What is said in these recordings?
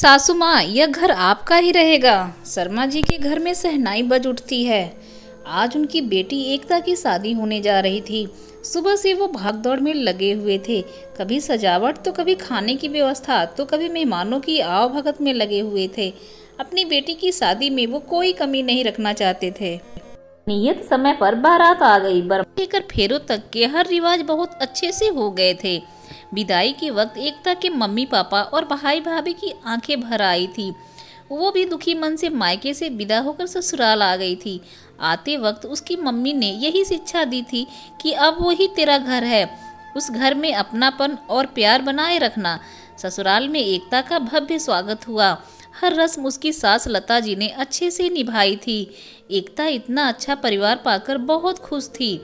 सासू माँ यह घर आपका ही रहेगा शर्मा जी के घर में सहनाई बज उठती है आज उनकी बेटी एकता की शादी होने जा रही थी सुबह से वो भागदौड़ में लगे हुए थे कभी सजावट तो कभी खाने की व्यवस्था तो कभी मेहमानों की आव भगत में लगे हुए थे अपनी बेटी की शादी में वो कोई कमी नहीं रखना चाहते थे नियत समय पर बारात आ गई लेकर फेरों तक के हर रिवाज बहुत अच्छे से हो गए थे विदाई के वक्त एकता के मम्मी पापा और भाई भाभी की आंखें भर आई थी वो भी दुखी मन से मायके से विदा होकर ससुराल आ गई थी आते वक्त उसकी मम्मी ने यही शिक्षा दी थी कि अब वही तेरा घर है उस घर में अपनापन और प्यार बनाए रखना ससुराल में एकता का भव्य स्वागत हुआ हर रस्म उसकी सास लता जी ने अच्छे से निभाई थी एकता इतना अच्छा परिवार पाकर बहुत खुश थी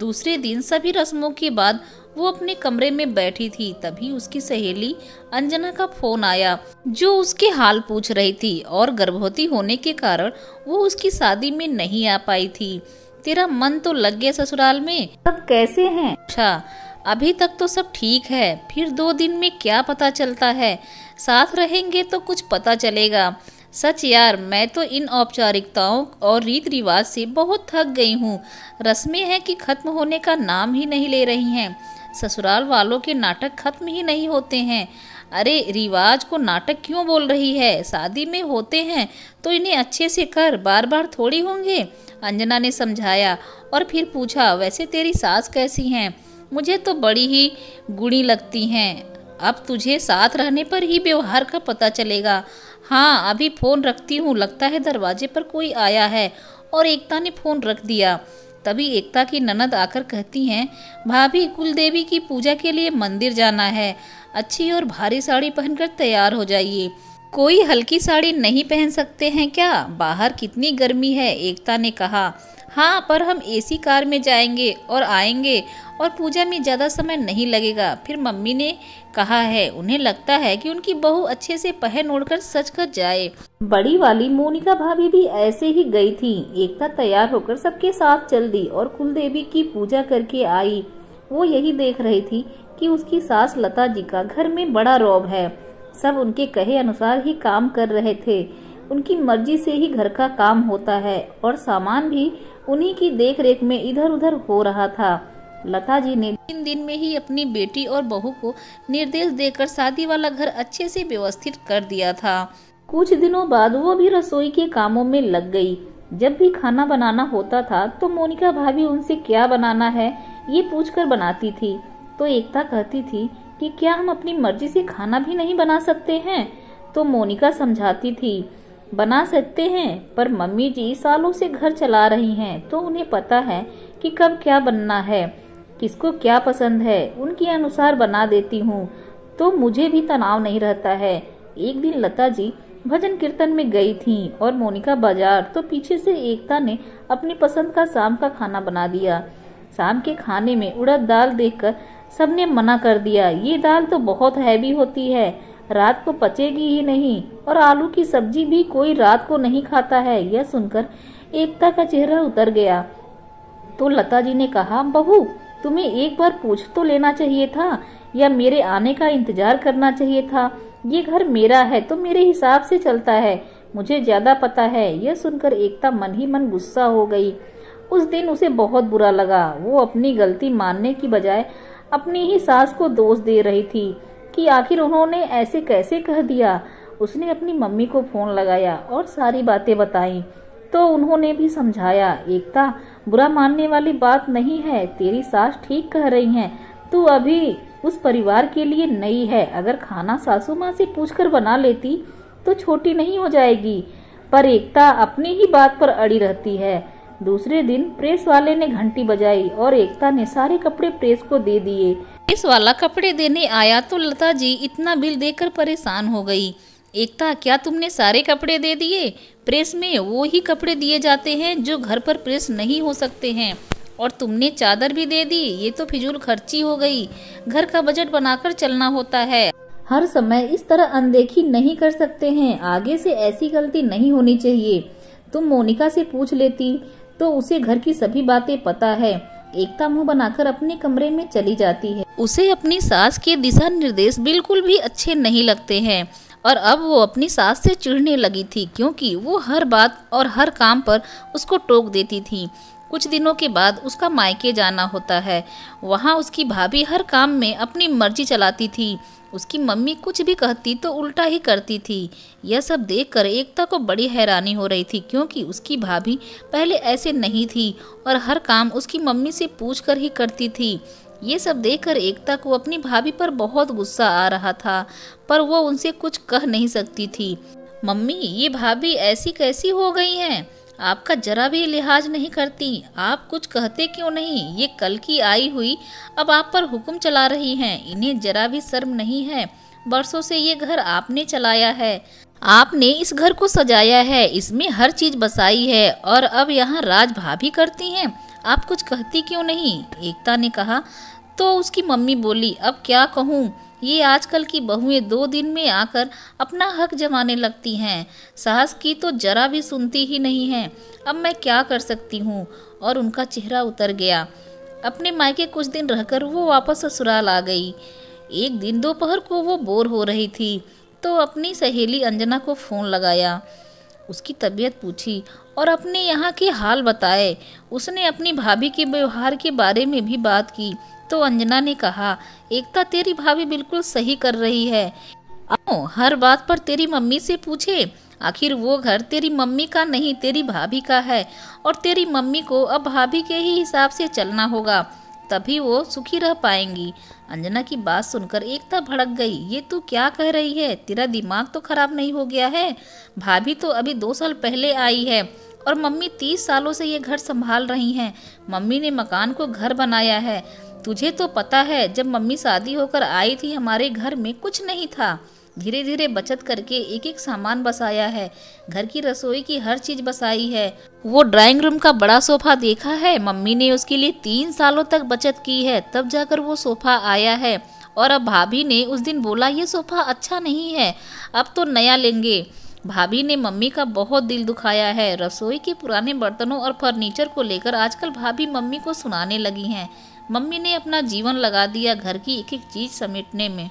दूसरे दिन सभी रस्मों के बाद वो अपने कमरे में बैठी थी तभी उसकी सहेली अंजना का फोन आया जो उसके हाल पूछ रही थी और गर्भवती होने के कारण वो उसकी शादी में नहीं आ पाई थी तेरा मन तो लग गया ससुराल में सब कैसे हैं अच्छा अभी तक तो सब ठीक है फिर दो दिन में क्या पता चलता है साथ रहेंगे तो कुछ पता चलेगा सच यार मैं तो इन औपचारिकताओं और रीत रिवाज से बहुत थक गई हूँ रस्में हैं कि खत्म होने का नाम ही नहीं ले रही हैं ससुराल वालों के नाटक खत्म ही नहीं होते हैं अरे रिवाज को नाटक क्यों बोल रही है शादी में होते हैं तो इन्हें अच्छे से कर बार बार थोड़ी होंगे अंजना ने समझाया और फिर पूछा वैसे तेरी सास कैसी हैं मुझे तो बड़ी ही गुणी लगती हैं अब तुझे साथ रहने पर ही व्यवहार का पता चलेगा हाँ अभी फ़ोन रखती हूँ लगता है दरवाजे पर कोई आया है और एकता ने फ़ोन रख दिया तभी एकता की ननद आकर कहती हैं भाभी कुलदेवी की पूजा के लिए मंदिर जाना है अच्छी और भारी साड़ी पहनकर तैयार हो जाइए कोई हल्की साड़ी नहीं पहन सकते हैं क्या बाहर कितनी गर्मी है एकता ने कहा हाँ पर हम एसी कार में जाएंगे और आएंगे और पूजा में ज़्यादा समय नहीं लगेगा फिर मम्मी ने कहा है उन्हें लगता है कि उनकी बहू अच्छे से पहन ओढ़कर सच कर जाए बड़ी वाली मोनिका भाभी भी ऐसे ही गई थी एकता तैयार होकर सबके साथ चल दी और कुलदेवी की पूजा करके आई वो यही देख रही थी कि उसकी सास लता जी का घर में बड़ा रौब है सब उनके कहे अनुसार ही काम कर रहे थे उनकी मर्जी से ही घर का काम होता है और सामान भी उन्हीं की देखरेख में इधर उधर हो रहा था लता जी ने तीन दिन में ही अपनी बेटी और बहू को निर्देश देकर शादी वाला घर अच्छे से व्यवस्थित कर दिया था कुछ दिनों बाद वो भी रसोई के कामों में लग गई जब भी खाना बनाना होता था तो मोनिका भाभी उनसे क्या बनाना है ये पूछकर बनाती थी तो एकता कहती थी कि क्या हम अपनी मर्जी से खाना भी नहीं बना सकते हैं तो मोनिका समझाती थी बना सकते हैं पर मम्मी जी सालों से घर चला रही हैं तो उन्हें पता है कि कब क्या बनना है किसको क्या पसंद है उनके अनुसार बना देती हूँ तो मुझे भी तनाव नहीं रहता है एक दिन लता जी भजन कीर्तन में गई थी और मोनिका बाजार तो पीछे से एकता ने अपनी पसंद का शाम का खाना बना दिया शाम के खाने में उड़द दाल देखकर सबने मना कर दिया ये दाल तो बहुत हैवी होती है रात को पचेगी ही नहीं और आलू की सब्जी भी कोई रात को नहीं खाता है यह सुनकर एकता का चेहरा उतर गया तो लता जी ने कहा बहू तुम्हें एक बार पूछ तो लेना चाहिए था या मेरे आने का इंतजार करना चाहिए था ये घर मेरा है तो मेरे हिसाब से चलता है मुझे ज्यादा पता है यह सुनकर एकता मन ही मन गुस्सा हो गई उस दिन उसे बहुत बुरा लगा वो अपनी गलती मानने की बजाय अपनी ही सास को दोष दे रही थी कि आखिर उन्होंने ऐसे कैसे कह दिया उसने अपनी मम्मी को फोन लगाया और सारी बातें बताई तो उन्होंने भी समझाया एकता बुरा मानने वाली बात नहीं है तेरी सास ठीक कह रही हैं तू अभी उस परिवार के लिए नई है अगर खाना सासू माँ से पूछ कर बना लेती तो छोटी नहीं हो जाएगी पर एकता अपनी ही बात पर अड़ी रहती है दूसरे दिन प्रेस वाले ने घंटी बजाई और एकता ने सारे कपड़े प्रेस को दे दिए इस वाला कपड़े देने आया तो लता जी इतना बिल देकर परेशान हो गई एकता क्या तुमने सारे कपड़े दे दिए प्रेस में वो ही कपड़े दिए जाते हैं जो घर पर प्रेस नहीं हो सकते हैं और तुमने चादर भी दे दी ये तो फिजूल खर्ची हो गई घर का बजट बनाकर चलना होता है हर समय इस तरह अनदेखी नहीं कर सकते हैं आगे से ऐसी गलती नहीं होनी चाहिए तुम मोनिका से पूछ लेती तो उसे घर की सभी बातें पता है एकता मुंह बनाकर अपने कमरे में चली जाती है उसे अपनी सास के दिशा निर्देश बिल्कुल भी अच्छे नहीं लगते हैं और अब वो अपनी सास से चिढ़ने लगी थी क्योंकि वो हर बात और हर काम पर उसको टोक देती थी कुछ दिनों के बाद उसका मायके जाना होता है वहाँ उसकी भाभी हर काम में अपनी मर्जी चलाती थी उसकी मम्मी कुछ भी कहती तो उल्टा ही करती थी यह सब देखकर एकता को बड़ी हैरानी हो रही थी क्योंकि उसकी भाभी पहले ऐसे नहीं थी और हर काम उसकी मम्मी से पूछ कर ही करती थी ये सब देखकर एकता को अपनी भाभी पर बहुत गुस्सा आ रहा था पर वो उनसे कुछ कह नहीं सकती थी मम्मी ये भाभी ऐसी कैसी हो गई हैं आपका जरा भी लिहाज नहीं करती आप कुछ कहते क्यों नहीं ये कल की आई हुई अब आप पर हुक्म चला रही हैं इन्हें जरा भी शर्म नहीं है बरसों से ये घर आपने चलाया है आपने इस घर को सजाया है इसमें हर चीज बसाई है और अब यहाँ राज भाभी करती हैं आप कुछ कहती क्यों नहीं एकता ने कहा तो उसकी मम्मी बोली अब क्या कहूँ ये आजकल की बहुएं दो दिन में आकर अपना हक जमाने लगती हैं सास की तो जरा भी सुनती ही नहीं है अब मैं क्या कर सकती हूँ और उनका चेहरा उतर गया अपने मायके कुछ दिन रहकर वो वापस ससुराल आ गई एक दिन दोपहर को वो बोर हो रही थी तो अपनी सहेली अंजना को फ़ोन लगाया उसकी तबीयत पूछी और अपने यहाँ के हाल बताए उसने अपनी भाभी के व्यवहार के बारे में भी बात की तो अंजना ने कहा एकता तेरी भाभी बिल्कुल सही कर रही है आओ हर बात पर तेरी मम्मी से पूछे आखिर वो घर तेरी मम्मी का नहीं तेरी भाभी का है और तेरी मम्मी को अब भाभी के ही हिसाब से चलना होगा तभी वो सुखी रह पाएंगी अंजना की बात सुनकर एकता भड़क गई ये तू क्या कह रही है तेरा दिमाग तो खराब नहीं हो गया है भाभी तो अभी दो साल पहले आई है और मम्मी तीस सालों से ये घर संभाल रही हैं मम्मी ने मकान को घर बनाया है तुझे तो पता है जब मम्मी शादी होकर आई थी हमारे घर में कुछ नहीं था धीरे धीरे बचत करके एक एक सामान बसाया है घर की रसोई की हर चीज बसाई है वो ड्राइंग रूम का बड़ा सोफा देखा है मम्मी ने उसके लिए तीन सालों तक बचत की है तब जाकर वो सोफा आया है और अब भाभी ने उस दिन बोला ये सोफा अच्छा नहीं है अब तो नया लेंगे भाभी ने मम्मी का बहुत दिल दुखाया है रसोई के पुराने बर्तनों और फर्नीचर को लेकर आजकल भाभी मम्मी को सुनाने लगी हैं मम्मी ने अपना जीवन लगा दिया घर की एक एक चीज समेटने में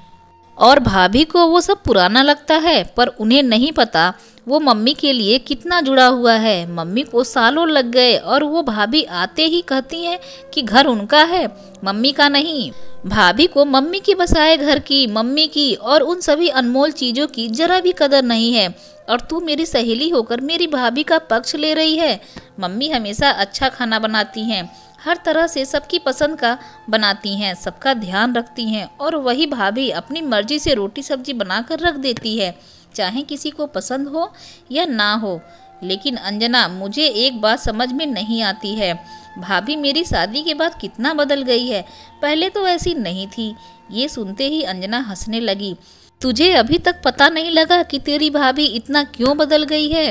और भाभी को वो सब पुराना लगता है पर उन्हें नहीं पता वो मम्मी के लिए कितना जुड़ा हुआ है मम्मी को सालों लग गए और वो भाभी आते ही कहती हैं कि घर उनका है मम्मी का नहीं भाभी को मम्मी की बसाए घर की मम्मी की और उन सभी अनमोल चीज़ों की जरा भी कदर नहीं है और तू मेरी सहेली होकर मेरी भाभी का पक्ष ले रही है मम्मी हमेशा अच्छा खाना बनाती हैं हर तरह से सबकी पसंद का बनाती हैं सबका ध्यान रखती हैं और वही भाभी अपनी मर्जी से रोटी सब्जी बनाकर रख देती है चाहे किसी को पसंद हो या ना हो लेकिन अंजना मुझे एक बात समझ में नहीं आती है भाभी मेरी शादी के बाद कितना बदल गई है पहले तो ऐसी नहीं थी ये सुनते ही अंजना हंसने लगी तुझे अभी तक पता नहीं लगा कि तेरी भाभी इतना क्यों बदल गई है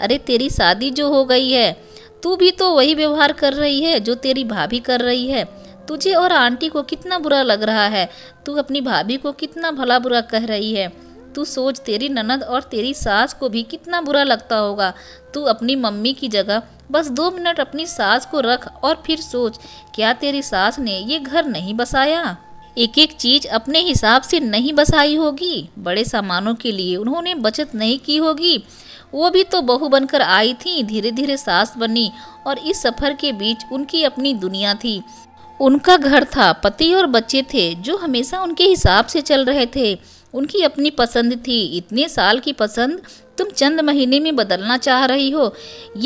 अरे तेरी शादी जो हो गई है तू भी तो वही व्यवहार कर रही है जो तेरी भाभी कर रही है तुझे और आंटी को कितना बुरा लग रहा है तू अपनी भाभी को कितना भला बुरा कह रही है तू सोच तेरी ननद और तेरी सास को भी कितना बुरा लगता होगा तू अपनी मम्मी की जगह बस दो मिनट अपनी सास को रख और फिर सोच क्या तेरी सास ने ये घर नहीं बसाया एक एक चीज अपने हिसाब से नहीं बसाई होगी बड़े सामानों के लिए उन्होंने बचत नहीं की होगी वो भी तो बहू बनकर आई थी धीरे धीरे सास बनी और इस सफर के बीच उनकी अपनी दुनिया थी उनका घर था पति और बच्चे थे जो हमेशा उनके हिसाब से चल रहे थे उनकी अपनी पसंद थी इतने साल की पसंद तुम चंद महीने में बदलना चाह रही हो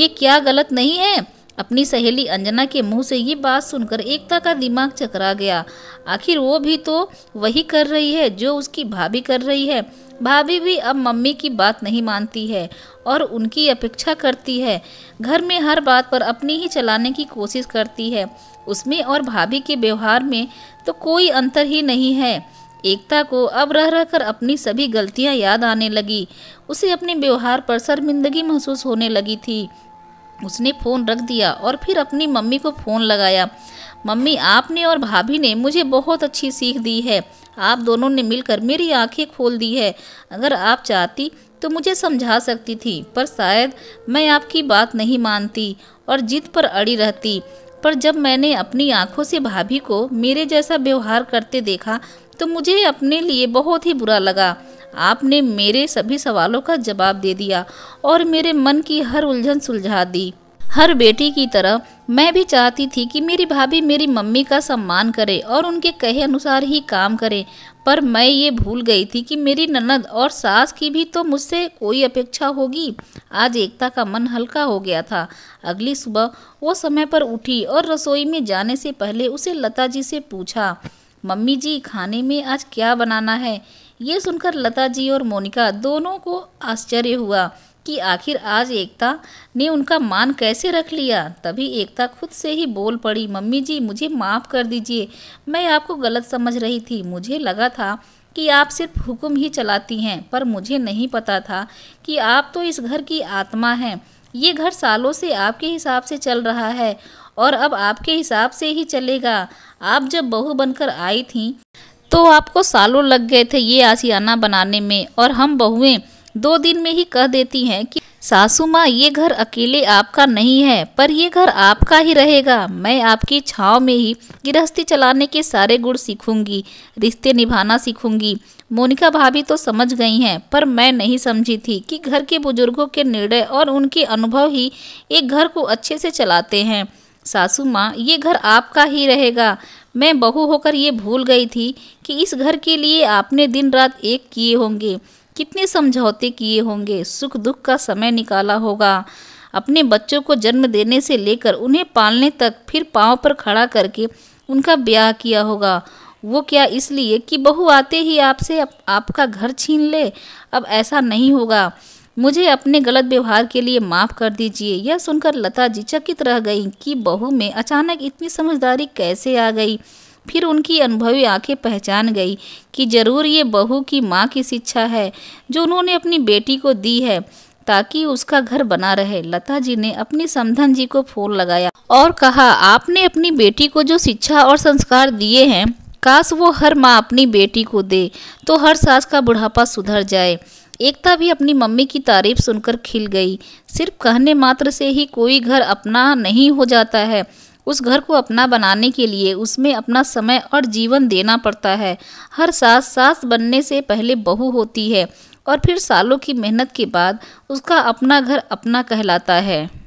ये क्या गलत नहीं है अपनी सहेली अंजना के मुंह से ये बात सुनकर एकता का दिमाग चकरा गया आखिर वो भी तो वही कर रही है जो उसकी भाभी कर रही है भाभी भी अब मम्मी की बात नहीं मानती है और उनकी अपेक्षा करती है घर में हर बात पर अपनी ही चलाने की कोशिश करती है उसमें और भाभी के व्यवहार में तो कोई अंतर ही नहीं है एकता को अब रह रह कर अपनी सभी गलतियां याद आने लगी उसे अपने व्यवहार पर शर्मिंदगी महसूस होने लगी थी उसने फ़ोन रख दिया और फिर अपनी मम्मी को फ़ोन लगाया मम्मी आपने और भाभी ने मुझे बहुत अच्छी सीख दी है आप दोनों ने मिलकर मेरी आंखें खोल दी है अगर आप चाहती तो मुझे समझा सकती थी पर शायद मैं आपकी बात नहीं मानती और जिद पर अड़ी रहती पर जब मैंने अपनी आंखों से भाभी को मेरे जैसा व्यवहार करते देखा तो मुझे अपने लिए बहुत ही बुरा लगा आपने मेरे सभी सवालों का जवाब दे दिया और मेरे मन की हर उलझन सुलझा दी हर बेटी की तरह मैं भी चाहती थी कि मेरी भाभी मेरी मम्मी का सम्मान करे और उनके कहे अनुसार ही काम करे पर मैं ये भूल गई थी कि मेरी ननद और सास की भी तो मुझसे कोई अपेक्षा होगी आज एकता का मन हल्का हो गया था अगली सुबह वो समय पर उठी और रसोई में जाने से पहले उसे लता जी से पूछा मम्मी जी खाने में आज क्या बनाना है ये सुनकर लता जी और मोनिका दोनों को आश्चर्य हुआ कि आखिर आज एकता ने उनका मान कैसे रख लिया तभी एकता खुद से ही बोल पड़ी मम्मी जी मुझे माफ़ कर दीजिए मैं आपको गलत समझ रही थी मुझे लगा था कि आप सिर्फ हुक्म ही चलाती हैं पर मुझे नहीं पता था कि आप तो इस घर की आत्मा हैं ये घर सालों से आपके हिसाब से चल रहा है और अब आपके हिसाब से ही चलेगा आप जब बहू बनकर आई थी तो आपको सालों लग गए थे ये आसियाना बनाने में और हम बहुएं दो दिन में ही कह देती हैं कि सासू माँ ये घर अकेले आपका नहीं है पर ये घर आपका ही रहेगा मैं आपकी छाँव में ही गृहस्थी चलाने के सारे गुण सीखूंगी रिश्ते निभाना सीखूंगी मोनिका भाभी तो समझ गई हैं पर मैं नहीं समझी थी कि घर के बुजुर्गों के निर्णय और उनके अनुभव ही एक घर को अच्छे से चलाते हैं सासू माँ ये घर आपका ही रहेगा मैं बहू होकर ये भूल गई थी कि इस घर के लिए आपने दिन रात एक किए होंगे कितने समझौते किए होंगे सुख दुख का समय निकाला होगा अपने बच्चों को जन्म देने से लेकर उन्हें पालने तक फिर पाँव पर खड़ा करके उनका ब्याह किया होगा वो क्या इसलिए कि बहू आते ही आपसे आप, आपका घर छीन ले अब ऐसा नहीं होगा मुझे अपने गलत व्यवहार के लिए माफ़ कर दीजिए यह सुनकर लता जी चकित रह गई कि बहू में अचानक इतनी समझदारी कैसे आ गई फिर उनकी अनुभवी आंखें पहचान गई कि जरूर ये बहू की माँ की शिक्षा है जो उन्होंने अपनी बेटी को दी है ताकि उसका घर बना रहे लता जी ने अपनी समधन जी को फोन लगाया और कहा आपने अपनी बेटी को जो शिक्षा और संस्कार दिए हैं काश वो हर माँ अपनी बेटी को दे तो हर सास का बुढ़ापा सुधर जाए एकता भी अपनी मम्मी की तारीफ सुनकर खिल गई सिर्फ कहने मात्र से ही कोई घर अपना नहीं हो जाता है उस घर को अपना बनाने के लिए उसमें अपना समय और जीवन देना पड़ता है हर सास सास बनने से पहले बहू होती है और फिर सालों की मेहनत के बाद उसका अपना घर अपना कहलाता है